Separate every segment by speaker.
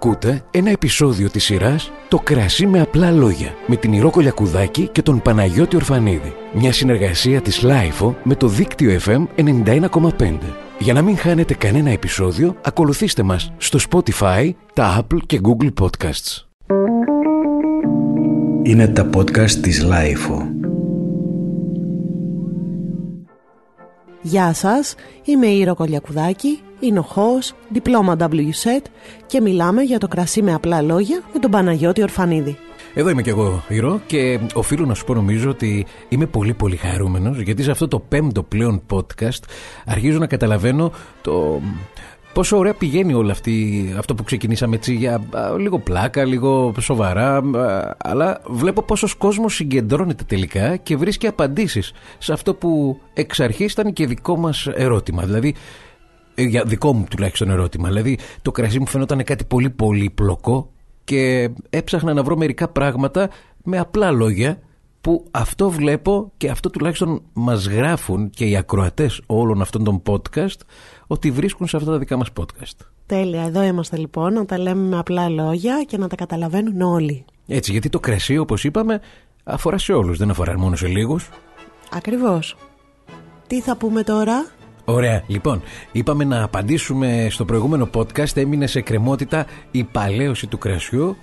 Speaker 1: Ακούτε ένα επεισόδιο της σειράς «Το κρασί με απλά λόγια» με την Ηρώ Κολιακουδάκη και τον Παναγιώτη Ορφανίδη. Μια συνεργασία της LIFO με το δίκτυο FM 91,5. Για να μην χάνετε κανένα επεισόδιο, ακολουθήστε μας στο Spotify, τα Apple και Google Podcasts. Είναι τα podcast της LIFO.
Speaker 2: Γεια σας, είμαι η Ηρώ είναι ο Χώος, διπλώμα WSET και μιλάμε για το κρασί με απλά λόγια με τον Παναγιώτη Ορφανίδη.
Speaker 1: Εδώ είμαι και εγώ, Ήρω, και οφείλω να σου πω νομίζω ότι είμαι πολύ πολύ χαρούμενος γιατί σε αυτό το πέμπτο πλέον podcast αρχίζω να καταλαβαίνω το, πόσο ωραία πηγαίνει όλο αυτή, αυτό που ξεκινήσαμε έτσι για λίγο πλάκα, λίγο σοβαρά. αλλά βλέπω πόσος κόσμος συγκεντρώνεται τελικά και βρίσκει απαντήσεις σε αυτό που εξ αρχής ήταν και δικό μας ερώτημα. Δηλαδή, ε, για δικό μου τουλάχιστον ερώτημα. Δηλαδή, το κρασί μου φαινόταν κάτι πολύ πολύπλοκο και έψαχνα να βρω μερικά πράγματα με απλά λόγια που αυτό βλέπω και αυτό τουλάχιστον μας γράφουν και οι ακροατές όλων αυτών των podcast ότι βρίσκουν σε αυτά τα δικά μας podcast.
Speaker 2: Τέλεια, εδώ είμαστε λοιπόν να τα λέμε με απλά λόγια και να τα καταλαβαίνουν όλοι.
Speaker 1: Έτσι, γιατί το κρασί όπως είπαμε αφορά σε όλους, δεν αφορά μόνο σε λίγους.
Speaker 2: Ακριβώς. Τι θα πούμε τώρα?
Speaker 1: Ωραία. Λοιπόν, είπαμε να απαντήσουμε στο προηγούμενο podcast. Έμεινε σε κρεμότητα η παλαίωση του κρασιού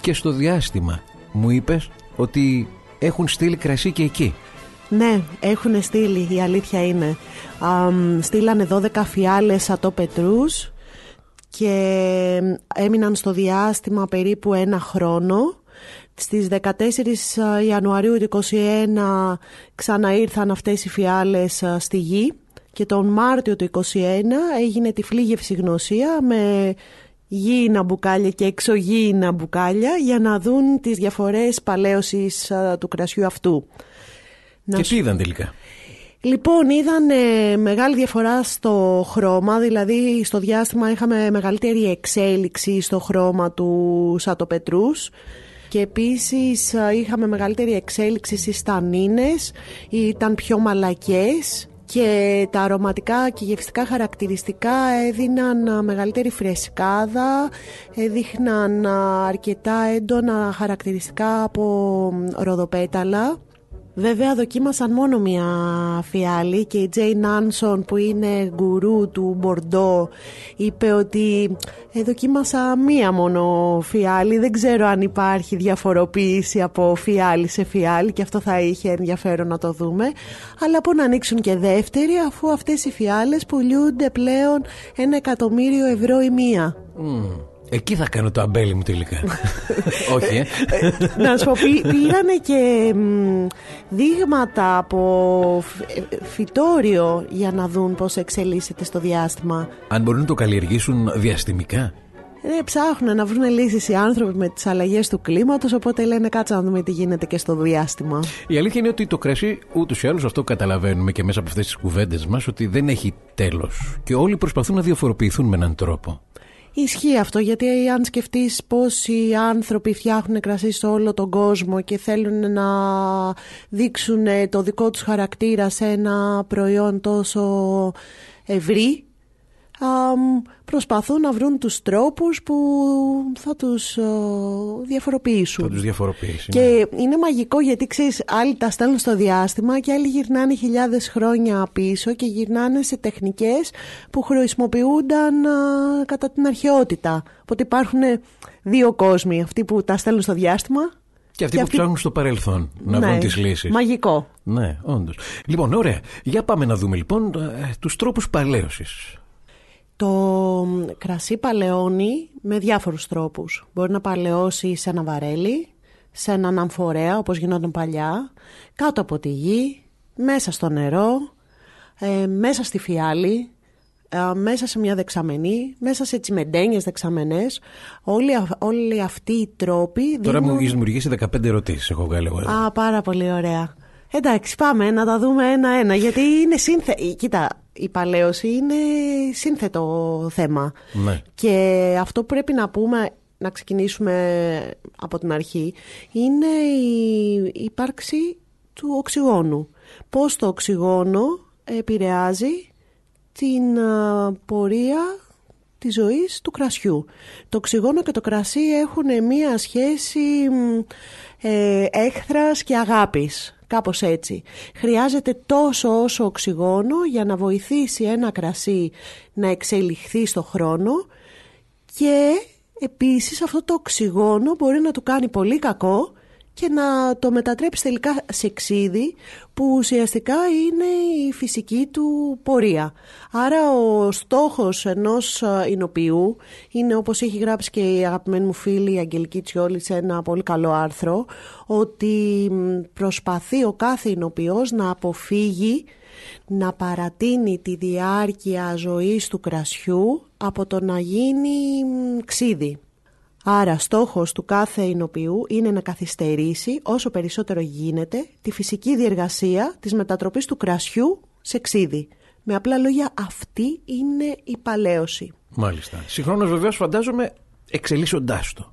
Speaker 1: και στο διάστημα. Μου είπες ότι έχουν στείλει κρασί και εκεί.
Speaker 2: Ναι, έχουν στείλει, η αλήθεια είναι. Α, στείλανε 12 φιάλες πετρούς και έμειναν στο διάστημα περίπου ένα χρόνο. Στις 14 ε, Ιανουαρίου 2021 ξαναήρθαν αυτές οι φιάλες ε, στη γη και τον Μάρτιο του 2021 έγινε τη φλήγευση γνωσία με γήινα μπουκάλια και εξωγήινα μπουκάλια για να δουν τις διαφορές παλαίωσης του κρασιού αυτού. Και τι είδαν τελικά. Λοιπόν, είδαν μεγάλη διαφορά στο χρώμα, δηλαδή στο διάστημα είχαμε μεγαλύτερη εξέλιξη στο χρώμα του σατοπετρούς και επίσης είχαμε μεγαλύτερη εξέλιξη στις τανίνες, ήταν πιο μαλακές και τα αρωματικά και γευστικά χαρακτηριστικά έδιναν ε, μεγαλύτερη φρεσκάδα, έδειχναν ε, αρκετά έντονα χαρακτηριστικά από ροδοπέταλα Βέβαια δοκίμασαν μόνο μία φιάλη και η Τζέι Νάνσον που είναι γκουρού του Μπορντό είπε ότι ε, δοκίμασα μία μόνο φιάλη, δεν ξέρω αν υπάρχει διαφοροποίηση από φιάλη σε φιάλη και αυτό θα είχε ενδιαφέρον να το δούμε. Αλλά πού να ανοίξουν και δεύτερη αφού αυτές οι φιάλες πουλιούνται πλέον ένα εκατομμύριο ευρώ η μία.
Speaker 1: Εκεί θα κάνω το αμπέλι μου τελικά. Όχι, ε. ε. Να σου πω, πήρανε
Speaker 2: και δείγματα από ε, φυτόριο για να δουν πώς εξελίσσεται στο διάστημα.
Speaker 1: Αν μπορούν να το καλλιεργήσουν διαστημικά.
Speaker 2: Ναι, ψάχνουν να βρουν λύσεις οι άνθρωποι με τις αλλαγές του κλίματος, οπότε λένε κάτσε να δούμε τι γίνεται και στο διάστημα.
Speaker 1: Η αλήθεια είναι ότι το κρασί ούτως ή άλλως αυτό καταλαβαίνουμε και μέσα από αυτές τις κουβέντες μας ότι δεν έχει τέλος και όλοι προσπαθούν να διαφοροποιηθούν με έναν τρόπο.
Speaker 2: Ισχύει αυτό, γιατί αν σκεφτείς οι άνθρωποι φτιάχνουν κρασί σε όλο τον κόσμο και θέλουν να δείξουν το δικό τους χαρακτήρα σε ένα προϊόν τόσο ευρύ, προσπαθούν να βρουν τους τρόπους που θα τους ε, διαφοροποιήσουν. Θα τους
Speaker 1: διαφοροποιήσουν.
Speaker 2: Και ναι. είναι μαγικό γιατί ξέρεις άλλοι τα στέλνουν στο διάστημα και άλλοι γυρνάνε χιλιάδες χρόνια πίσω και γυρνάνε σε τεχνικές που χρησιμοποιούνταν κατά την αρχαιότητα. Οπότε υπάρχουν δύο κόσμοι, αυτοί που τα στέλνουν στο διάστημα
Speaker 1: και αυτοί που ψάχνουν στο παρελθόν να ναι, βρουν τις λύσεις. Μαγικό. Ναι, όντως. Λοιπόν, ωραία. Για πάμε να δούμε λοιπόν ε, τους τρόπους παλαίωσης.
Speaker 2: Το κρασί παλαιώνει με διάφορους τρόπους. Μπορεί να παλαιώσει σε ένα βαρέλι, σε έναν αμφορέα όπως γινόταν παλιά, κάτω από τη γη, μέσα στο νερό, ε, μέσα στη φιάλη, ε, μέσα σε μια δεξαμενή, μέσα σε τσιμεντένιες δεξαμενές. Όλοι, όλοι αυτοί οι τρόποι... Τώρα μου έχεις
Speaker 1: δημιουργήσει 15 ερωτήσεις, έχω βγάλει εγώ.
Speaker 2: Α, πάρα πολύ ωραία. Εντάξει, πάμε να τα δούμε ένα-ένα, γιατί είναι σύνθε... Ε, κοίτα, η παλαίωση είναι σύνθετο θέμα. Ναι. Και αυτό που πρέπει να πούμε, να ξεκινήσουμε από την αρχή, είναι η ύπαρξη του οξυγόνου. Πώς το οξυγόνο επηρεάζει την πορεία της ζωής του κρασιού. Το οξυγόνο και το κρασί έχουν μία σχέση ε, έχθρας και αγάπης. Κάπως έτσι. Χρειάζεται τόσο όσο οξυγόνο για να βοηθήσει ένα κρασί να εξελιχθεί στο χρόνο και επίσης αυτό το οξυγόνο μπορεί να του κάνει πολύ κακό και να το μετατρέψει τελικά σε ξύδι που ουσιαστικά είναι η φυσική του πορεία. Άρα ο στόχος ενός εινοποιού είναι όπως έχει γράψει και η αγαπημένη μου φίλη η Αγγελική Τσιόλη σε ένα πολύ καλό άρθρο ότι προσπαθεί ο κάθε εινοποιός να αποφύγει να παρατείνει τη διάρκεια ζωής του κρασιού από το να γίνει ξύδι. Άρα στόχος του κάθε εινοποιού είναι να καθυστερήσει όσο περισσότερο γίνεται τη φυσική διεργασία της μετατροπής του κρασιού σε ξύδι. Με απλά λόγια αυτή είναι η παλαίωση.
Speaker 1: Μάλιστα. Συγχρόνως βεβαίως φαντάζομαι εξελίσσοντάς το.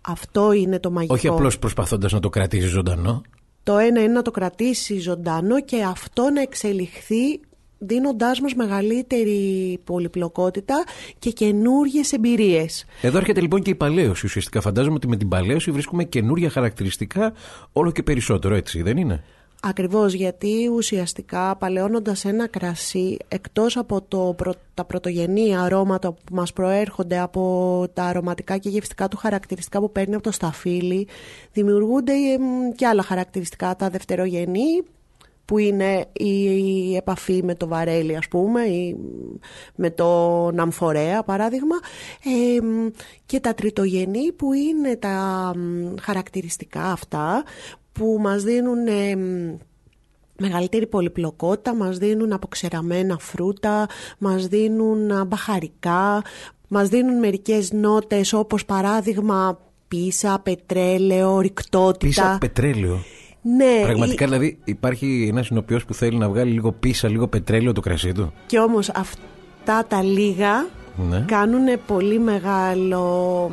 Speaker 2: Αυτό είναι το μαγικό. Όχι απλώς
Speaker 1: προσπαθώντας να το κρατήσει ζωντανό.
Speaker 2: Το ένα είναι να το κρατήσει ζωντανό και αυτό να εξελιχθεί δίνοντάς μας μεγαλύτερη πολυπλοκότητα και καινούριε εμπειρίες.
Speaker 1: Εδώ έρχεται λοιπόν και η παλαίωση ουσιαστικά. Φαντάζομαι ότι με την παλαίωση βρίσκουμε καινούργια χαρακτηριστικά όλο και περισσότερο, έτσι δεν είναι.
Speaker 2: Ακριβώς, γιατί ουσιαστικά παλαιώνοντας ένα κρασί, εκτός από το, τα πρωτογενή αρώματα που μας προέρχονται από τα αρωματικά και γευστικά του χαρακτηριστικά που παίρνει από το σταφύλι, δημιουργούνται και άλλα χαρακτηριστικά, τα δευτερογενή, που είναι η επαφή με το βαρέλι ας πούμε ή με το ναμφορέα παράδειγμα και τα τριτογενή που είναι τα χαρακτηριστικά αυτά που μας δίνουν μεγαλύτερη πολυπλοκότητα, μας δίνουν αποξεραμένα φρούτα, μας δίνουν μπαχαρικά, μας δίνουν μερικές νότες όπως παράδειγμα πίσα, πετρέλαιο, ρηκτότητα. Πίσα, πετρέλαιο. Ναι. Πραγματικά,
Speaker 1: δηλαδή, υπάρχει ένας συνοποιό που θέλει να βγάλει λίγο πίσα, λίγο πετρέλαιο το κρασί του.
Speaker 2: Και όμως αυτά τα λίγα ναι. κάνουν πολύ μεγάλο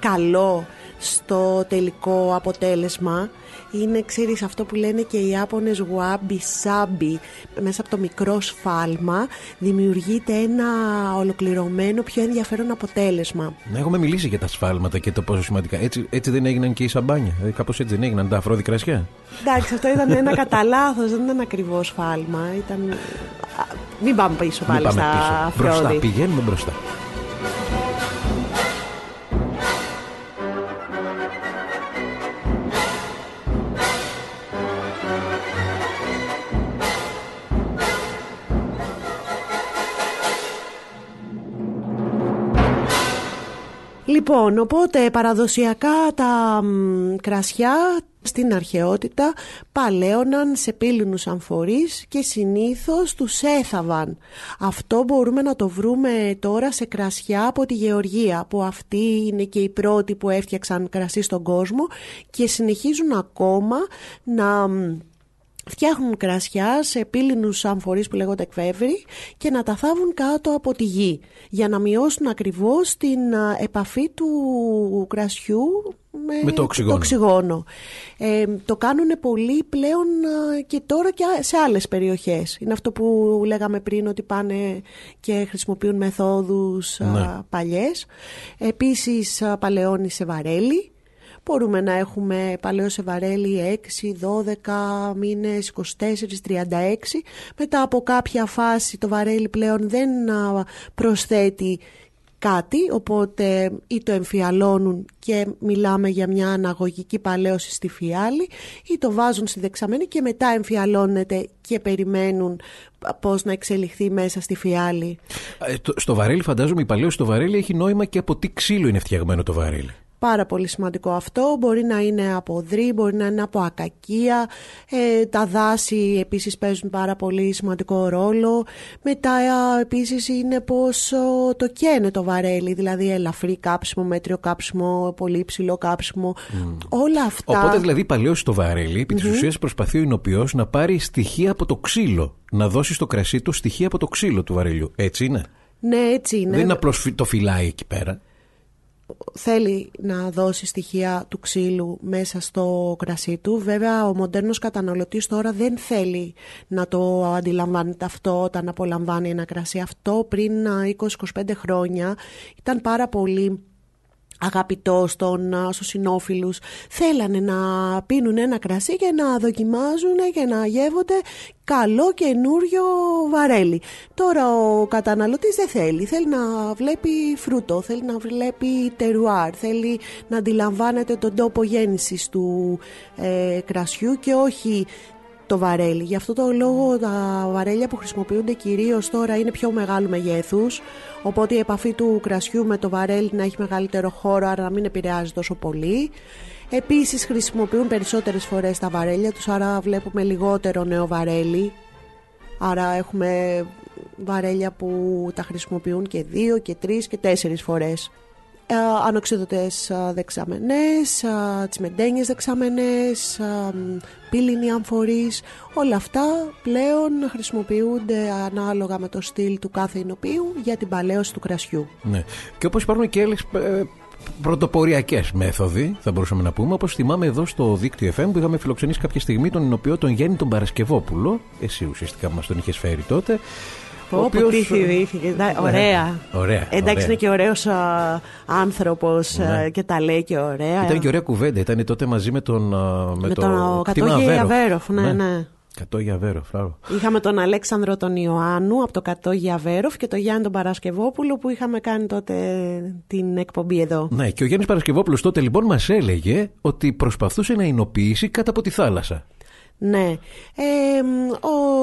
Speaker 2: καλό στο τελικό αποτέλεσμα είναι ξέρεις αυτό που λένε και οι Ιάπωνες γουάμπι σάμπι μέσα από το μικρό σφάλμα δημιουργείται ένα ολοκληρωμένο πιο ενδιαφέρον αποτέλεσμα
Speaker 1: Να έχουμε μιλήσει για τα σφάλματα και το πόσο σημαντικά έτσι, έτσι δεν έγιναν και οι σαμπάνια ε, κάπως έτσι δεν έγιναν τα αφρόδι κρασιά
Speaker 2: Εντάξει αυτό ήταν ένα κατά λάθος, δεν ήταν ακριβώ σφάλμα ήταν... Μην πάμε πίσω πάλι στα πίσω.
Speaker 1: πηγαίνουμε μπροστά
Speaker 2: Λοιπόν, οπότε παραδοσιακά τα κρασιά στην αρχαιότητα παλαίωναν σε πύληνους αμφορείς και συνήθως τους έθαβαν. Αυτό μπορούμε να το βρούμε τώρα σε κρασιά από τη Γεωργία, που αυτοί είναι και οι πρώτοι που έφτιαξαν κρασί στον κόσμο και συνεχίζουν ακόμα να φτιάχνουν κρασιά σε πύληνους φορεί που λέγονται κβέβρι και να τα θάβουν κάτω από τη γη για να μειώσουν ακριβώς την επαφή του κρασιού με, το οξυγόνο. Το, ε, κάνουν πολύ πλέον και τώρα και σε άλλες περιοχές. Είναι αυτό που λέγαμε πριν ότι πάνε και χρησιμοποιούν μεθόδους ναι. παλιές. Επίσης παλαιώνει σε βαρέλι μπορούμε να έχουμε παλαιό σε βαρέλι 6, 12 μήνες, 24, 36. Μετά από κάποια φάση το βαρέλι πλέον δεν προσθέτει κάτι, οπότε ή το εμφιαλώνουν και μιλάμε για μια αναγωγική παλαίωση στη φιάλη ή το βάζουν στη δεξαμένη και μετά εμφιαλώνεται και περιμένουν πώς να εξελιχθεί μέσα στη φιάλη.
Speaker 1: Ε, στο βαρέλι φαντάζομαι η παλαίωση στο βαρέλι έχει νόημα και από τι ξύλο είναι φτιαγμένο το βαρέλι.
Speaker 2: Πάρα πολύ σημαντικό αυτό. Μπορεί να είναι από δρύ, μπορεί να είναι από ακακία. Ε, τα δάση επίσης παίζουν πάρα πολύ σημαντικό ρόλο. Μετά επίσης είναι πώ το καίνε το βαρέλι, δηλαδή ελαφρύ κάψιμο, μέτριο κάψιμο, πολύ ψηλό κάψιμο. Mm. Όλα αυτά. Οπότε
Speaker 1: δηλαδή παλαιώσει το βαρέλι, επί της mm-hmm. ουσίας προσπαθεί ο εινοποιός να πάρει στοιχεία από το ξύλο. Να δώσει στο κρασί του στοιχεία από το ξύλο του βαρελιού. Έτσι είναι.
Speaker 2: Ναι, έτσι είναι. Δεν είναι
Speaker 1: απλώς το φυλάει εκεί πέρα
Speaker 2: θέλει να δώσει στοιχεία του ξύλου μέσα στο κρασί του. Βέβαια, ο μοντέρνος καταναλωτής τώρα δεν θέλει να το αντιλαμβάνεται αυτό όταν απολαμβάνει ένα κρασί. Αυτό πριν 20-25 ε, χρόνια ήταν πάρα πολύ αγαπητό στον, στους θέλανε να πίνουν ένα κρασί και να δοκιμάζουν και να γεύονται καλό καινούριο βαρέλι τώρα ο καταναλωτής δεν θέλει θέλει να βλέπει φρούτο θέλει να βλέπει τερουάρ θέλει να αντιλαμβάνεται τον τόπο γέννησης του ε, κρασιού και όχι το βαρέλι. Γι' αυτό το λόγο τα βαρέλια που χρησιμοποιούνται κυρίως τώρα είναι πιο μεγάλου μεγέθους, οπότε η επαφή του κρασιού με το βαρέλι να έχει μεγαλύτερο χώρο, άρα να μην επηρεάζει τόσο πολύ. Επίσης χρησιμοποιούν περισσότερες φορές τα βαρέλια τους, άρα βλέπουμε λιγότερο νέο βαρέλι. Άρα έχουμε βαρέλια που τα χρησιμοποιούν και δύο και τρεις και τέσσερις φορές. Ε, ανοξιδωτές ε, δεξαμενές, ε, τσιμεντένιες δεξαμενές, πύληνοι αμφορείς Όλα αυτά πλέον χρησιμοποιούνται ανάλογα με το στυλ του κάθε εινοποιού για την παλαίωση του κρασιού.
Speaker 1: Ναι. Και όπως υπάρχουν και άλλες πρωτοποριακές μέθοδοι, θα μπορούσαμε να πούμε. Όπως θυμάμαι εδώ στο δίκτυο FM που είχαμε φιλοξενήσει κάποια στιγμή τον εινοποιό τον Γέννη τον Παρασκευόπουλο. Εσύ ουσιαστικά μας τον είχες φέρει τότε.
Speaker 2: Πω, οποίος... Ναι. ωραία. Εντάξει, ωραία. είναι και ωραίος άνθρωπο ναι. και τα λέει και ωραία. Ήταν και
Speaker 1: ωραία κουβέντα. Ήταν τότε μαζί με τον. Με, με τον Κατόγια Αβέροφ. ναι. ναι. ναι. Βέροφ,
Speaker 2: Είχαμε τον Αλέξανδρο τον Ιωάννου από το Κατόγια Βέροφ και τον Γιάννη τον Παρασκευόπουλο που είχαμε κάνει τότε την εκπομπή εδώ.
Speaker 1: Ναι, και ο Γιάννης Παρασκευόπουλος τότε λοιπόν μας έλεγε ότι προσπαθούσε να εινοποιήσει κάτω από τη θάλασσα.
Speaker 2: Ναι. Ε,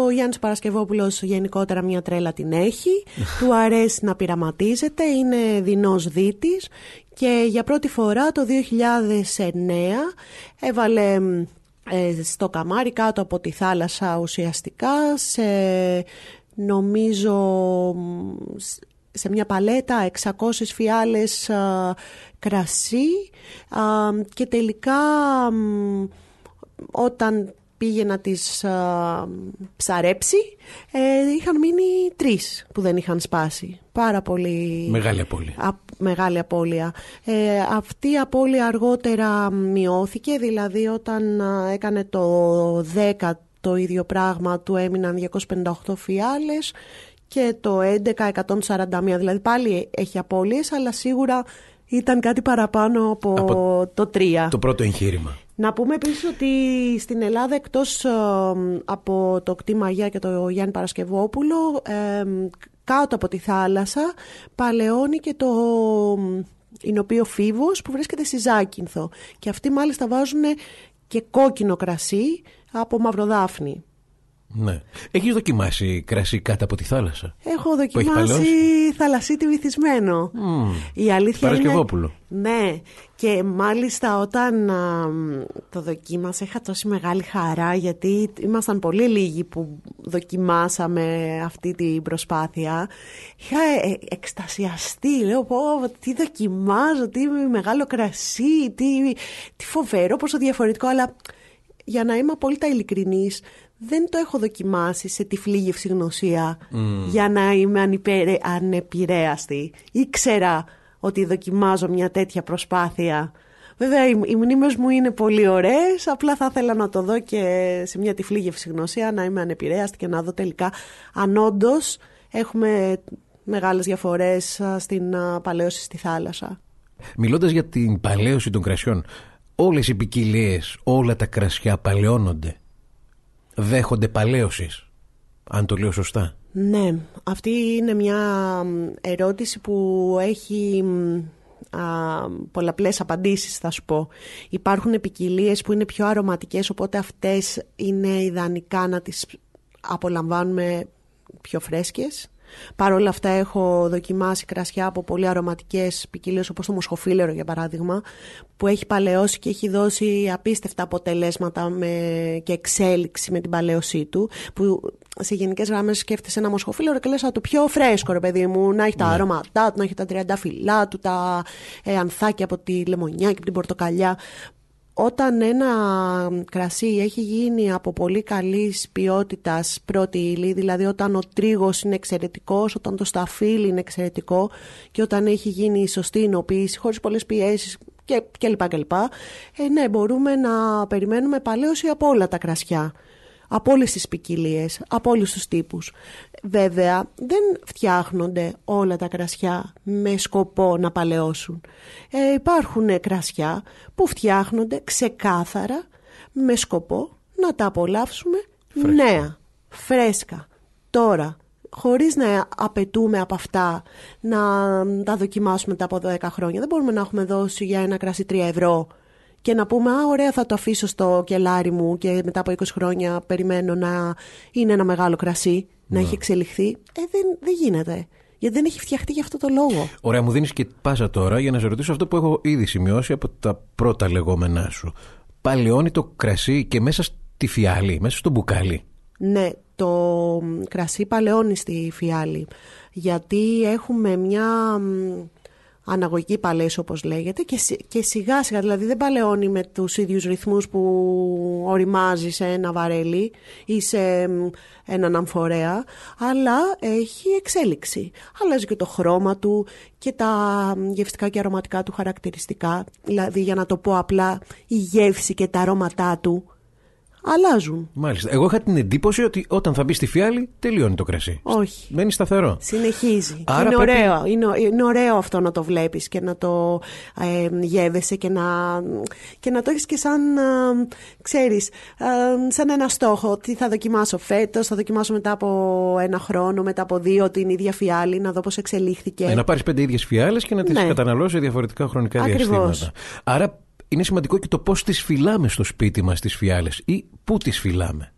Speaker 2: ο Γιάννης Παρασκευόπουλος γενικότερα μια τρέλα την έχει. του αρέσει να πειραματίζεται, είναι δεινός δίτης και για πρώτη φορά το 2009 έβαλε ε, στο καμάρι κάτω από τη θάλασσα ουσιαστικά σε νομίζω σε μια παλέτα 600 φιάλες κρασί και τελικά όταν πήγε να τις ψαρέψει, ε, είχαν μείνει τρεις που δεν είχαν σπάσει. Πάρα πολύ... Μεγάλη απώλεια. μεγάλη απώλεια. Ε, αυτή η απώλεια αργότερα μειώθηκε, δηλαδή όταν έκανε το 10 το ίδιο πράγμα του έμειναν 258 φιάλες και το 11 141, δηλαδή πάλι έχει απώλειες, αλλά σίγουρα ήταν κάτι παραπάνω από, από το 3.
Speaker 1: Το πρώτο εγχείρημα.
Speaker 2: Να πούμε επίσης ότι στην Ελλάδα εκτός ε, από το κτήμα Αγία και το Γιάννη Παρασκευόπουλο, ε, κάτω από τη θάλασσα παλαιώνει και το ε, Ινοπείο Φίβος που βρίσκεται στη Ζάκυνθο. Και αυτοί μάλιστα βάζουν και κόκκινο κρασί από μαυροδάφνη.
Speaker 1: Ναι. Έχεις δοκιμάσει κρασί κάτω από τη θάλασσα.
Speaker 2: Έχω δοκιμάσει θαλασσίτη βυθισμένο. Η αλήθεια Παρασκευόπουλο. Ναι. Και μάλιστα όταν το δοκίμασα είχα τόση μεγάλη χαρά γιατί ήμασταν πολύ λίγοι που δοκιμάσαμε αυτή την προσπάθεια. Είχα ε, ε εκστασιαστεί. Λέω πω τι δοκιμάζω, τι μεγάλο κρασί, τι, τι φοβερό, πόσο διαφορετικό. Αλλά για να είμαι απόλυτα ειλικρινής, δεν το έχω δοκιμάσει σε τυφλή γευσηγνωσία mm. για να είμαι ανυπέρε, ανεπηρέαστη. Ήξερα ότι δοκιμάζω μια τέτοια προσπάθεια. Βέβαια, οι μνήμες μου είναι πολύ ωραίες, απλά θα ήθελα να το δω και σε μια τυφλή γευσηγνωσία, να είμαι ανεπηρέαστη και να δω τελικά αν όντως έχουμε μεγάλες διαφορές στην παλαίωση στη θάλασσα.
Speaker 1: Μιλώντας για την παλαίωση των κρασιών, όλες οι ποικιλίε, όλα τα κρασιά παλαιώνονται. Δέχονται παλαίωσης, αν το λέω σωστά.
Speaker 2: Ναι, αυτή είναι μια ερώτηση που έχει α, πολλαπλές απαντήσεις θα σου πω. Υπάρχουν ποικιλίες που είναι πιο αρωματικές οπότε αυτές είναι ιδανικά να τις απολαμβάνουμε πιο φρέσκες Παρ' όλα αυτά έχω δοκιμάσει κρασιά από πολύ αρωματικές ποικιλίες, όπως το μοσχοφίλερο για παράδειγμα, που έχει παλαιώσει και έχει δώσει απίστευτα αποτελέσματα με... και εξέλιξη με την παλαιωσή του, που σε γενικές γραμμές σκέφτεσαι ένα μοσχοφίλερο και λες, το πιο φρέσκο ρε παιδί μου, να έχει τα ναι. αρώματά του, να έχει τα τριανταφυλά του, τα ε, ανθάκια από τη λεμονιά και από την πορτοκαλιά όταν ένα κρασί έχει γίνει από πολύ καλής ποιότητας πρώτη ύλη, δηλαδή όταν ο τρίγος είναι εξαιρετικός, όταν το σταφύλι είναι εξαιρετικό και όταν έχει γίνει η σωστή εινοποίηση χωρίς πολλές πιέσεις και, και ε, ναι, μπορούμε να περιμένουμε παλαίωση από όλα τα κρασιά από όλες τις ποικιλίες, από όλους τους τύπους. Βέβαια, δεν φτιάχνονται όλα τα κρασιά με σκοπό να παλαιώσουν. Ε, υπάρχουν κρασιά που φτιάχνονται ξεκάθαρα με σκοπό να τα απολαύσουμε νέα, φρέσκα, τώρα, χωρίς να απαιτούμε από αυτά να τα δοκιμάσουμε τα από 10 χρόνια. Δεν μπορούμε να έχουμε δώσει για ένα κρασί 3 ευρώ και να πούμε «Α, ωραία, θα το αφήσω στο κελάρι μου και μετά από 20 χρόνια περιμένω να είναι ένα μεγάλο κρασί, να, ναι. έχει εξελιχθεί». Ε, δεν, δεν γίνεται. Γιατί δεν έχει φτιαχτεί για αυτό το λόγο.
Speaker 1: Ωραία, μου δίνεις και πάσα τώρα για να σε ρωτήσω αυτό που έχω ήδη σημειώσει από τα πρώτα λεγόμενά σου. Παλαιώνει το κρασί και μέσα στη φιάλη, μέσα στο μπουκάλι.
Speaker 2: Ναι, το κρασί παλαιώνει στη φιάλη. Γιατί έχουμε μια αναγωγική παλές όπως λέγεται και, και σιγά σιγά δηλαδή δεν παλαιώνει με τους ίδιους ρυθμούς που οριμάζει σε ένα βαρέλι ή σε έναν αμφορέα αλλά έχει εξέλιξη αλλάζει και το χρώμα του και τα γευστικά και αρωματικά του χαρακτηριστικά δηλαδή για να το πω απλά η γεύση και τα αρώματά του αλλάζουν.
Speaker 1: Μάλιστα. Εγώ είχα την εντύπωση ότι όταν θα μπει στη φιάλη, τελειώνει το κρασί. Όχι. Μένει σταθερό.
Speaker 2: Συνεχίζει. Άρα είναι, πρέπει... ωραίο. Είναι, είναι, ωραίο αυτό να το βλέπεις και να το ε, γεύεσαι και να, και να το έχεις και σαν, ε, ξέρεις, ε, σαν ένα στόχο. Τι θα δοκιμάσω φέτος, θα δοκιμάσω μετά από ένα χρόνο, μετά από δύο, την ίδια φιάλη, να δω πώς εξελίχθηκε. Ε, να πάρεις
Speaker 1: πέντε ίδιες φιάλες και να τις ναι. καταναλώσεις διαφορετικά χρονικά Ακριβώς. διαστήματα. Άρα είναι σημαντικό και το πώς τις φυλάμε στο σπίτι μας τις φιάλες ή πού τις φυλάμε.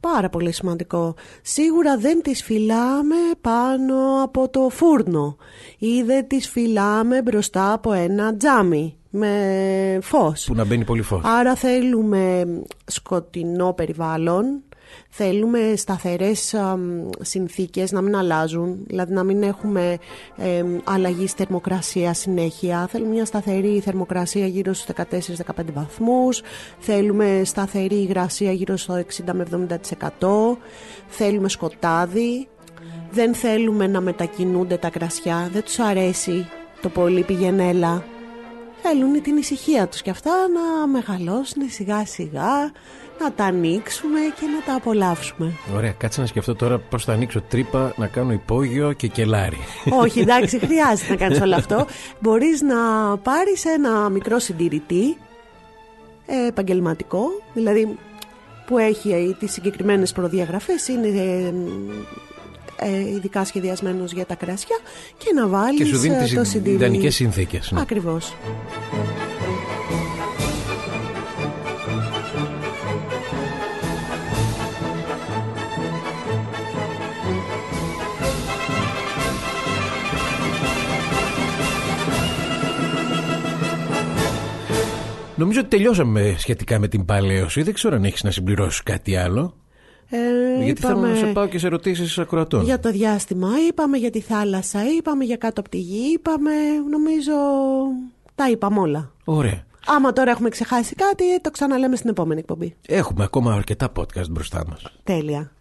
Speaker 2: Πάρα πολύ σημαντικό. Σίγουρα δεν τις φυλάμε πάνω από το φούρνο ή δεν τις φυλάμε μπροστά από ένα τζάμι με φως.
Speaker 1: Που να μπαίνει πολύ φως.
Speaker 2: Άρα θέλουμε σκοτεινό περιβάλλον, Θέλουμε σταθερές α, συνθήκες να μην αλλάζουν, δηλαδή να μην έχουμε ε, αλλαγή στη θερμοκρασία συνέχεια. Θέλουμε μια σταθερή θερμοκρασία γύρω στους 14-15 βαθμούς. Θέλουμε σταθερή υγρασία γύρω στο 60 70%. Θέλουμε σκοτάδι. Δεν θέλουμε να μετακινούνται τα κρασιά. Δεν τους αρέσει το πολύ πηγενέλα θέλουν την ησυχία τους και αυτά να μεγαλώσουν σιγά σιγά να τα ανοίξουμε και να τα απολαύσουμε.
Speaker 1: Ωραία, κάτσε να σκεφτώ τώρα πώς θα ανοίξω τρύπα, να κάνω υπόγειο και κελάρι. Όχι, εντάξει, χρειάζεται να κάνεις όλο αυτό.
Speaker 2: Μπορείς να πάρεις ένα μικρό συντηρητή ε, επαγγελματικό, δηλαδή που έχει ε, τις συγκεκριμένες προδιαγραφές, είναι ε, ειδικά σχεδιασμένος για τα κρασιά και να βάλεις και σου δίνει το Ιδανικές ναι. Ακριβώς.
Speaker 1: Νομίζω ότι τελειώσαμε σχετικά με την παλαίωση. Δεν ξέρω αν έχεις να συμπληρώσεις κάτι άλλο.
Speaker 2: Ε, γιατί είπαμε... να σε πάω
Speaker 1: και σε ερωτήσεις ακροατών. Για
Speaker 2: το διάστημα, είπαμε για τη θάλασσα, είπαμε για κάτω από τη γη, είπαμε. Νομίζω. Τα είπαμε όλα. Ωραία. Άμα τώρα έχουμε ξεχάσει κάτι, το ξαναλέμε στην επόμενη εκπομπή.
Speaker 1: Έχουμε ακόμα αρκετά podcast μπροστά μας. Τέλεια.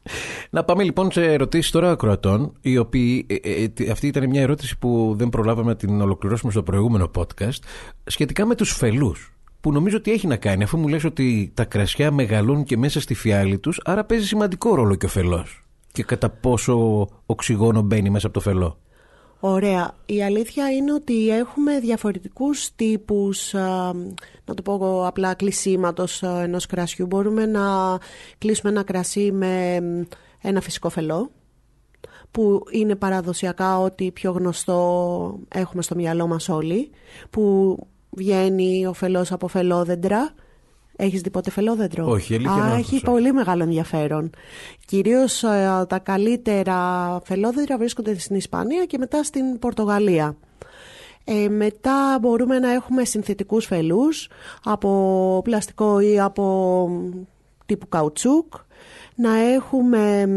Speaker 1: Να πάμε λοιπόν σε ερωτήσεις τώρα ακροατών, οι οποίοι. Ε, ε, ε, αυτή ήταν μια ερώτηση που δεν προλάβαμε να την ολοκληρώσουμε στο προηγούμενο podcast, σχετικά με τους φελούς που νομίζω ότι έχει να κάνει, αφού μου λες ότι τα κρασιά μεγαλώνουν και μέσα στη φιάλη τους, άρα παίζει σημαντικό ρόλο και ο φελός. Και κατά πόσο οξυγόνο μπαίνει μέσα από το φελό.
Speaker 2: Ωραία. Η αλήθεια είναι ότι έχουμε διαφορετικούς τύπους, να το πω απλά, κλεισίματος ενός κρασιού. Μπορούμε να κλείσουμε ένα κρασί με ένα φυσικό φελό, που είναι παραδοσιακά ότι πιο γνωστό έχουμε στο μυαλό μας όλοι, που βγαίνει ο φελός από φελόδεντρα. Έχεις δει ποτέ φελόδεντρο? Όχι, Α, έχει πολύ μεγάλο ενδιαφέρον. Κυρίως ε, τα καλύτερα φελόδεντρα βρίσκονται στην Ισπανία και μετά στην Πορτογαλία. Ε, μετά μπορούμε να έχουμε συνθετικούς φελούς από πλαστικό ή από τύπου καουτσούκ να έχουμε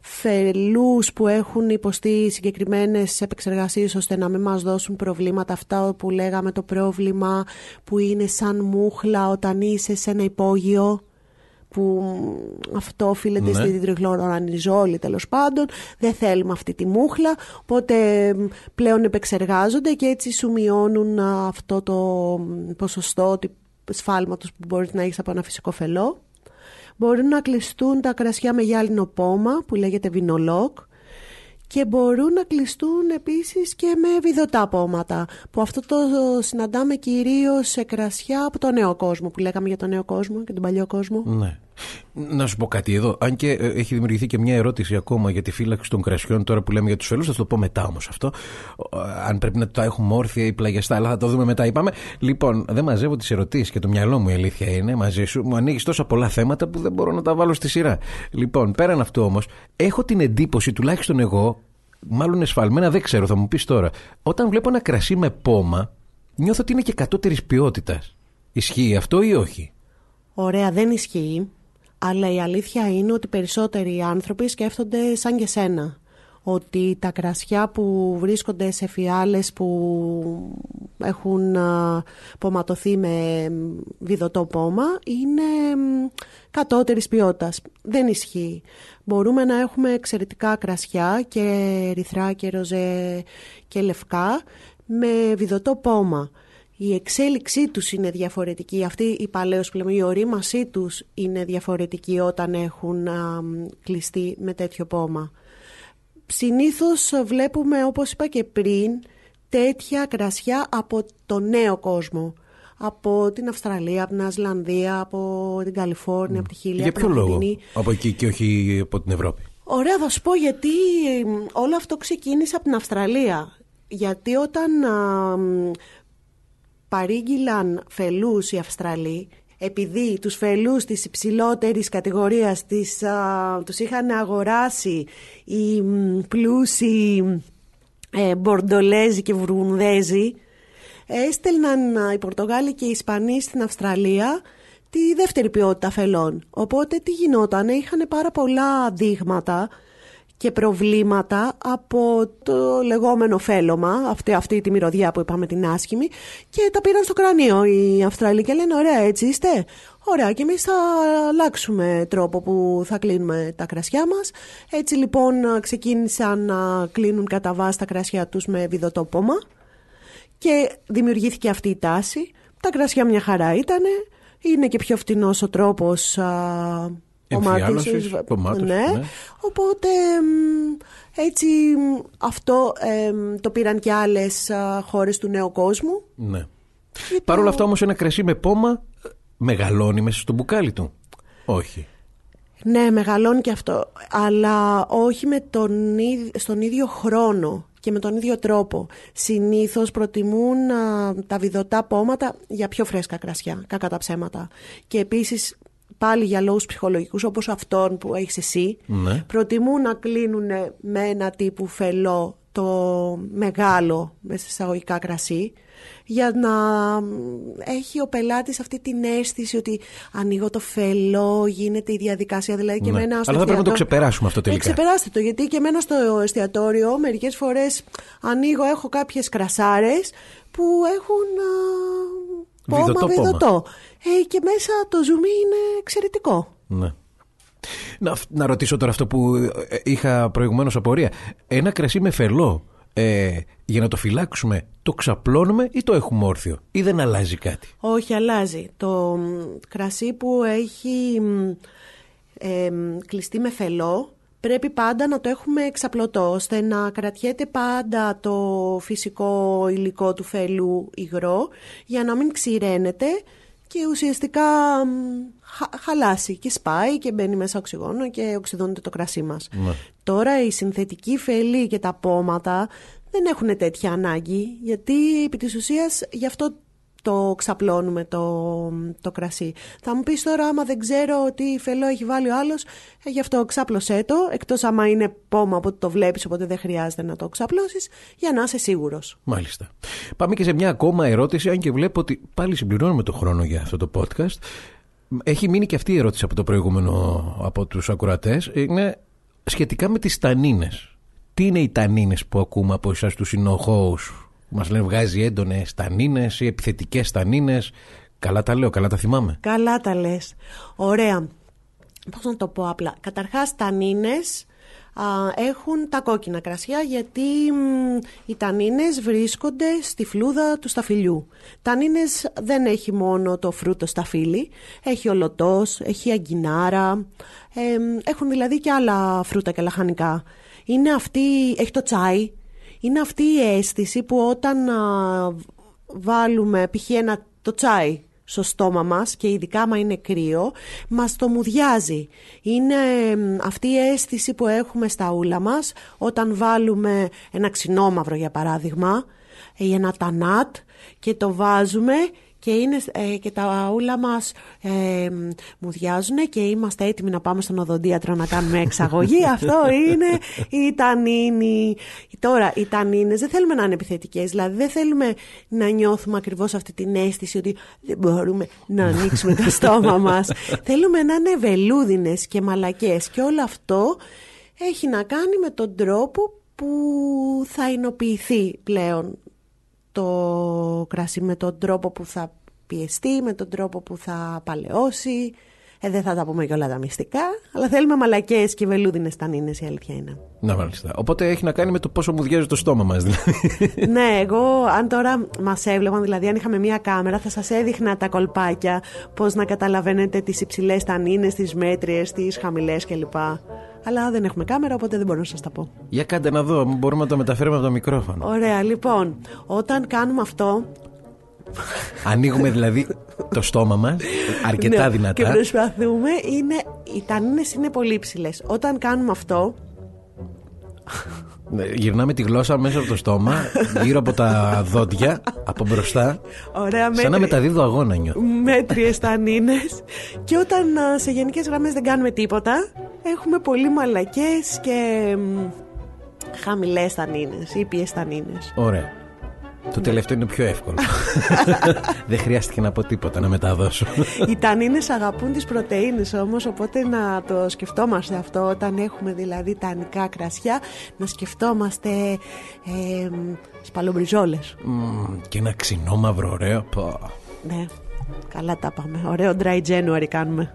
Speaker 2: θελούς που έχουν υποστεί συγκεκριμένες επεξεργασίες ώστε να μην μας δώσουν προβλήματα αυτά που λέγαμε το πρόβλημα που είναι σαν μούχλα όταν είσαι σε ένα υπόγειο που αυτό οφείλεται ναι. στη τριχλωρανιζόλη τέλος πάντων. Δεν θέλουμε αυτή τη μούχλα. Οπότε πλέον επεξεργάζονται και έτσι σου μειώνουν αυτό το ποσοστό σφάλματος που μπορείς να έχεις από ένα φυσικό φελό μπορούν να κλειστούν τα κρασιά με γυάλινο πόμα που λέγεται βινολόκ και μπορούν να κλειστούν επίσης και με βιδωτά πόματα που αυτό το συναντάμε κυρίως σε κρασιά από τον νέο κόσμο που λέγαμε για τον νέο κόσμο και τον παλιό κόσμο.
Speaker 1: Ναι. Να σου πω κάτι εδώ. Αν και ε, έχει δημιουργηθεί και μια ερώτηση ακόμα για τη φύλαξη των κρασιών, τώρα που λέμε για τους φελούς, θα το πω μετά όμως αυτό. Ε, αν πρέπει να τα έχουμε όρθια ή πλαγιαστά, αλλά θα το δούμε μετά, είπαμε. Λοιπόν, δεν μαζεύω τις ερωτήσεις και το μυαλό μου η αλήθεια είναι μαζί σου. Μου ανοίγεις τόσα πολλά θέματα που δεν μπορώ να τα βάλω στη σειρά. Λοιπόν, πέραν αυτό όμως, έχω την εντύπωση, τουλάχιστον εγώ, μάλλον εσφαλμένα δεν ξέρω, θα μου πεις τώρα, όταν βλέπω ένα κρασί με πόμα, νιώθω ότι είναι και κατώτερης ποιότητας. Ισχύει αυτό ή όχι.
Speaker 2: Ωραία, δεν ισχύει αλλά η αλήθεια είναι ότι περισσότεροι άνθρωποι σκέφτονται σαν και σένα. Ότι τα κρασιά που βρίσκονται σε φιάλες που έχουν ποματωθεί με βιδωτό πόμα είναι κατώτερης ποιότητας. Δεν ισχύει. Μπορούμε να έχουμε εξαιρετικά κρασιά και ρυθρά και ροζέ και λευκά με βιδωτό πόμα η εξέλιξή τους είναι διαφορετική, αυτή η παλαιός πλέον, η ορίμασή τους είναι διαφορετική όταν έχουν κλειστεί με τέτοιο πόμα. Συνήθως βλέπουμε, όπως είπα και πριν, τέτοια κρασιά από το νέο κόσμο. Από την Αυστραλία, από την Ασλανδία, από την Καλιφόρνια, από τη mm. Χίλια. Για ποιο λόγο
Speaker 1: από εκεί και όχι από την Ευρώπη.
Speaker 2: Ωραία, θα σου πω γιατί ε, όλο αυτό ξεκίνησε από την Αυστραλία. Γιατί όταν Παρήγγειλαν φελούς οι Αυστραλοί επειδή τους φελούς της υψηλότερης κατηγορίας του τους είχαν αγοράσει οι πλούσιοι ε, Μπορντολέζοι και Βρουνδέζοι έστελναν οι Πορτογάλοι και οι Ισπανοί στην Αυστραλία τη δεύτερη ποιότητα φελών. Οπότε τι γινόταν, είχαν πάρα πολλά δείγματα και προβλήματα από το λεγόμενο φέλωμα, αυτή, αυτή τη μυρωδιά που είπαμε την άσχημη, και τα πήραν στο κρανίο οι Αυστραλοί και λένε: Ωραία, έτσι είστε. Ωραία, και εμείς θα αλλάξουμε τρόπο που θα κλείνουμε τα κρασιά μας. Έτσι λοιπόν ξεκίνησαν να κλείνουν κατά βάση τα κρασιά τους με βιδοτόπομα, και δημιουργήθηκε αυτή η τάση. Τα κρασιά μια χαρά ήτανε. Είναι και πιο φτηνός ο τρόπος Εμφιάλωσης, ναι. ναι. Οπότε έτσι αυτό το πήραν και άλλες χώρες του νέου κόσμου. Ναι. Γιατί... Λοιπόν. Παρ' όλα αυτά
Speaker 1: όμως ένα κρασί με πόμα ε, μεγαλώνει μέσα στο μπουκάλι του. Όχι.
Speaker 2: Ναι, μεγαλώνει και αυτό, αλλά όχι με τον, στον ίδιο χρόνο και με τον ίδιο τρόπο. Συνήθως προτιμούν τα βιδωτά πόματα για πιο φρέσκα κρασιά, κακά τα ψέματα. Και επίσης πάλι για λόγους ψυχολογικούς όπως αυτόν που έχεις εσύ ναι. προτιμούν να κλείνουν με ένα τύπου φελό το μεγάλο με εισαγωγικά κρασί για να έχει ο πελάτης αυτή την αίσθηση ότι ανοίγω το φελό, γίνεται η διαδικασία δηλαδή και ναι. μένα Αλλά θα πρέπει να το
Speaker 1: ξεπεράσουμε αυτό τελικά. Ε,
Speaker 2: ξεπεράστε το γιατί και εμένα στο εστιατόριο μερικές φορές ανοίγω, έχω κάποιες κρασάρες που έχουν
Speaker 1: πόμα, βιδωτό,
Speaker 2: Ε, και μέσα το ζουμί είναι εξαιρετικό.
Speaker 1: Ναι. Να, να ρωτήσω τώρα αυτό που ε, είχα προηγουμένως απορία. Ένα κρασί με φελό, ε, για να το φυλάξουμε, το ξαπλώνουμε ή το έχουμε όρθιο ή δεν αλλάζει κάτι.
Speaker 2: Όχι, αλλάζει. Το κρασί που έχει ε, κλειστεί με φελό πρέπει πάντα να το έχουμε εξαπλωτό, ώστε να κρατιέται πάντα το φυσικό υλικό του φέλου υγρό, για να μην ξηραίνεται και ουσιαστικά χαλάσει και σπάει και μπαίνει μέσα οξυγόνο και οξυδώνεται το κρασί μας. Ναι. Τώρα οι συνθετικοί φέλοι και τα πόματα δεν έχουν τέτοια ανάγκη, γιατί επί της ουσίας γι' αυτό το ξαπλώνουμε το, το κρασί. Θα μου πεις τώρα άμα δεν ξέρω τι φελό έχει βάλει ο άλλος, ε, γι' αυτό ξάπλωσέ το, εκτός άμα είναι πόμα από το βλέπεις, οπότε δεν χρειάζεται να το ξαπλώσεις, για να είσαι σίγουρος.
Speaker 1: Μάλιστα. Πάμε και σε μια ακόμα ερώτηση, αν και βλέπω ότι πάλι συμπληρώνουμε το χρόνο για αυτό το podcast. Έχει μείνει και αυτή η ερώτηση από το προηγούμενο, από τους ακουρατές, είναι σχετικά με τις τανίνες. Τι είναι οι τανίνες που ακούμε από εσάς τους συνοχώους που μας λένε βγάζει έντονες τανίνες ή επιθετικές τανίνες. Καλά τα λέω, καλά τα θυμάμαι.
Speaker 2: Καλά τα λες. Ωραία. Πώς να το πω απλά. Καταρχάς, τανίνες έχουν τα κόκκινα κρασιά γιατί οι τανίνες βρίσκονται στη φλούδα του σταφυλιού. Τανίνες δεν έχει μόνο το φρούτο σταφύλι, έχει ολοτός, έχει αγκινάρα, ε, έχουν δηλαδή και άλλα φρούτα και λαχανικά. Είναι αυτή, έχει το τσάι, είναι αυτή η αίσθηση που όταν βάλουμε π.χ. το τσάι στο στόμα μας και ειδικά μα είναι κρύο, μας το μουδιάζει. Είναι αυτή η αίσθηση που έχουμε στα ούλα μας όταν βάλουμε ένα ξινόμαυρο για παράδειγμα ή ένα τανάτ και το βάζουμε και, είναι, ε, και τα όύλα μας ε, μουδιάζουν και είμαστε έτοιμοι να πάμε στον οδοντίατρο να κάνουμε εξαγωγή. Αυτό είναι η τανίνη. Τώρα, οι τανίνες δεν θέλουμε να είναι επιθετικές, δηλαδή δεν θέλουμε να νιώθουμε ακριβώς αυτή την αίσθηση ότι δεν μπορούμε να ανοίξουμε το στόμα μας. θέλουμε να είναι βελούδινες και μαλακές και όλο αυτό έχει να κάνει με τον τρόπο που θα εινοποιηθεί πλέον το κρασί με τον τρόπο που θα πιεστεί, με τον τρόπο που θα παλαιώσει, ε, δεν θα τα πούμε και όλα τα μυστικά, αλλά θέλουμε μαλακές και βελούδινες τανίνες, η αλήθεια είναι.
Speaker 1: Να μάλιστα. Οπότε έχει να κάνει με το πόσο μου διέζει το στόμα μας, δηλαδή.
Speaker 2: ναι, εγώ, αν τώρα μας έβλεπαν, δηλαδή αν είχαμε μία κάμερα, θα σας έδειχνα τα κολπάκια, πώς να καταλαβαίνετε τις υψηλές τανίνες, τις μέτριες, τις χαμηλές κλπ. Αλλά δεν έχουμε κάμερα, οπότε δεν μπορώ να σας τα πω.
Speaker 1: Για κάντε να δω, μπορούμε να το μεταφέρουμε από το μικρόφωνο.
Speaker 2: Ωραία, λοιπόν, όταν κάνουμε αυτό,
Speaker 1: Ανοίγουμε δηλαδή το στόμα μας αρκετά ναι, δυνατά. Και
Speaker 2: προσπαθούμε. Είναι, οι τανίνες είναι πολύ ψηλέ. Όταν κάνουμε αυτό.
Speaker 1: Ναι, γυρνάμε τη γλώσσα μέσα από το στόμα, γύρω από τα δόντια, από μπροστά.
Speaker 2: Ωραία, Σαν να
Speaker 1: μεταδίδω αγώνα νιώθω.
Speaker 2: Μέτριες τανίνες. και όταν σε γενικές γραμμές δεν κάνουμε τίποτα, έχουμε πολύ μαλακές και χαμηλές τανίνες, ήπιε τανίνες.
Speaker 1: Ωραία. Το τελευταίο είναι πιο εύκολο. Δεν χρειάστηκε να πω τίποτα να μεταδώσω.
Speaker 2: Οι τανίνες αγαπούν τις πρωτεΐνες όμως, οπότε να το σκεφτόμαστε αυτό όταν έχουμε δηλαδή τανικά κρασιά, να σκεφτόμαστε ε, σπαλομπριζόλες.
Speaker 1: και ένα ξινό μαύρο ωραίο.
Speaker 2: Ναι, καλά τα πάμε. Ωραίο dry January κάνουμε.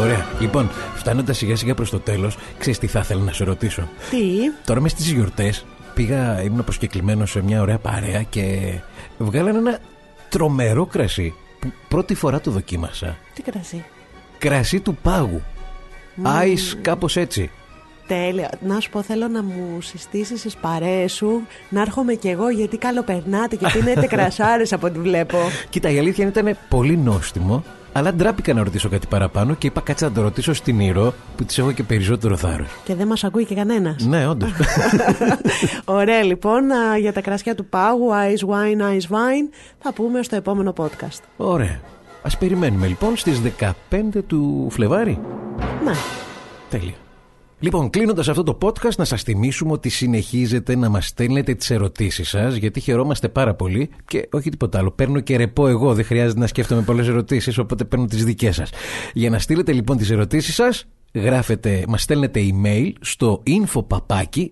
Speaker 1: Ωραία. Λοιπόν, φτάνοντας σιγά σιγά προς το τέλος, ξέρεις τι θα ήθελα να σε ρωτήσω. Τι. Τώρα μες στις γιορτές πήγα, ήμουν προσκεκλημένος σε μια ωραία παρέα και βγάλανε ένα τρομερό κρασί που πρώτη φορά το δοκίμασα. Τι κρασί. Κρασί του πάγου. Mm. κάπως έτσι.
Speaker 2: Τέλεια. Να σου πω, θέλω να μου συστήσεις τις παρέες σου, να έρχομαι κι εγώ γιατί καλοπερνάτε και πίνετε κρασάρες από ό,τι βλέπω.
Speaker 1: Κοίτα, η αλήθεια ήταν πολύ νόστιμο αλλά ντράπηκα να ρωτήσω κάτι παραπάνω και είπα κάτσε να το ρωτήσω στην Ηρώ που της έχω και περισσότερο θάρρος.
Speaker 2: Και δεν μας ακούει και κανένας. Ναι, όντως. Ωραία, λοιπόν, για τα κρασιά του πάγου, Ice Wine, Ice Wine, θα πούμε στο επόμενο podcast.
Speaker 1: Ωραία. Ας περιμένουμε λοιπόν στις 15 του Φλεβάρι. Ναι. Τέλεια. Λοιπόν, κλείνοντας αυτό το podcast, να σας θυμίσουμε ότι συνεχίζετε να μας στέλνετε τις ερωτήσεις σας, γιατί χαιρόμαστε πάρα πολύ και όχι τίποτα άλλο. Παίρνω και ρεπό εγώ, δεν χρειάζεται να σκέφτομαι πολλές ερωτήσεις, οπότε παίρνω τις δικές σας. Για να στείλετε λοιπόν τις ερωτήσεις σας, γράφετε, μας στέλνετε email στο infopapaki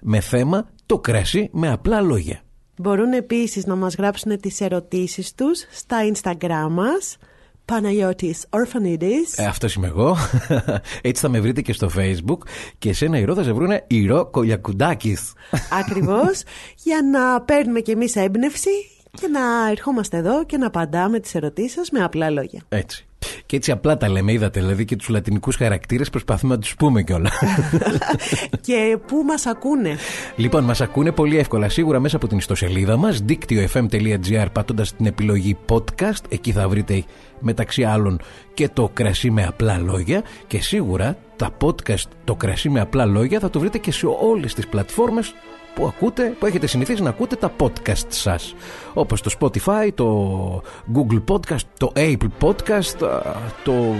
Speaker 1: με θέμα το κρασί με απλά λόγια.
Speaker 2: Μπορούν επίσης να μας γράψουν τις ερωτήσεις τους στα Instagram μας Παναγιώτης Ορφανίδης Ε,
Speaker 1: Αυτός είμαι εγώ. Έτσι θα με βρείτε και στο Facebook. Και σε ένα ηρώ θα σε βρούνε ηρώ
Speaker 2: Ακριβώς. για να παίρνουμε κι εμείς έμπνευση και να ερχόμαστε εδώ και να απαντάμε τις ερωτήσεις σας με απλά λόγια.
Speaker 1: Έτσι. Και έτσι απλά τα λέμε, είδατε δηλαδή και τους λατινικούς χαρακτήρες, προσπαθούμε να τους πούμε κιόλα.
Speaker 2: και πού μας ακούνε.
Speaker 1: Λοιπόν, μας ακούνε πολύ εύκολα. Σίγουρα μέσα από την ιστοσελίδα μας, δίκτυο fm.gr, πατώντας την επιλογή podcast. Εκεί θα βρείτε μεταξύ άλλων και το κρασί με απλά λόγια. Και σίγουρα τα podcast, το κρασί με απλά λόγια, θα το βρείτε και σε όλες τις πλατφόρμες που ακούτε, που έχετε συνηθίσει να ακούτε τα podcast σας όπως το Spotify, το Google Podcast, το Apple Podcast, το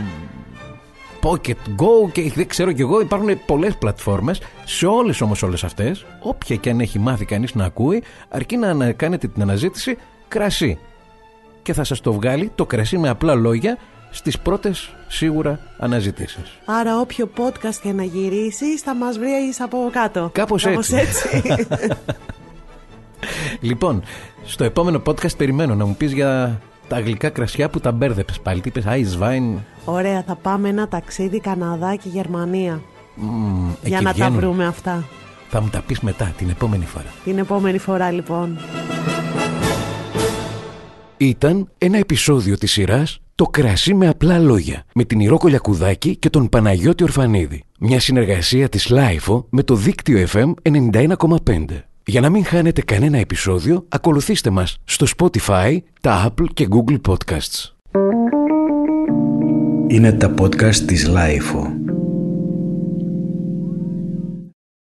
Speaker 1: Pocket Go και δεν ξέρω κι εγώ υπάρχουν πολλές πλατφόρμες σε όλες όμως όλες αυτές όποια και αν έχει μάθει κανείς να ακούει αρκεί να κάνετε την αναζήτηση κρασί και θα σας το βγάλει το κρασί με απλά λόγια στις πρώτες σίγουρα αναζητήσεις.
Speaker 2: Άρα όποιο podcast και να γυρίσεις θα μας βρεις από κάτω. Κάπως, έτσι.
Speaker 1: λοιπόν, στο επόμενο podcast περιμένω να μου πεις για τα γλυκά κρασιά που τα μπέρδεψες πάλι. Τι είπες, wine.
Speaker 2: Ωραία, θα πάμε ένα ταξίδι Καναδά και Γερμανία.
Speaker 1: Mm, για να τα βρούμε αυτά. Θα μου τα πεις μετά, την επόμενη φορά.
Speaker 2: Την επόμενη φορά λοιπόν.
Speaker 1: Ήταν ένα επεισόδιο της σειράς το κρασί με απλά λόγια, με την Ηρώ Κολιακουδάκη και τον Παναγιώτη Ορφανίδη. Μια συνεργασία της Λάιφο με το δίκτυο FM 91,5. Για να μην χάνετε κανένα επεισόδιο, ακολουθήστε μας στο Spotify, τα Apple και Google Podcasts. Είναι τα podcast της Λάιφο.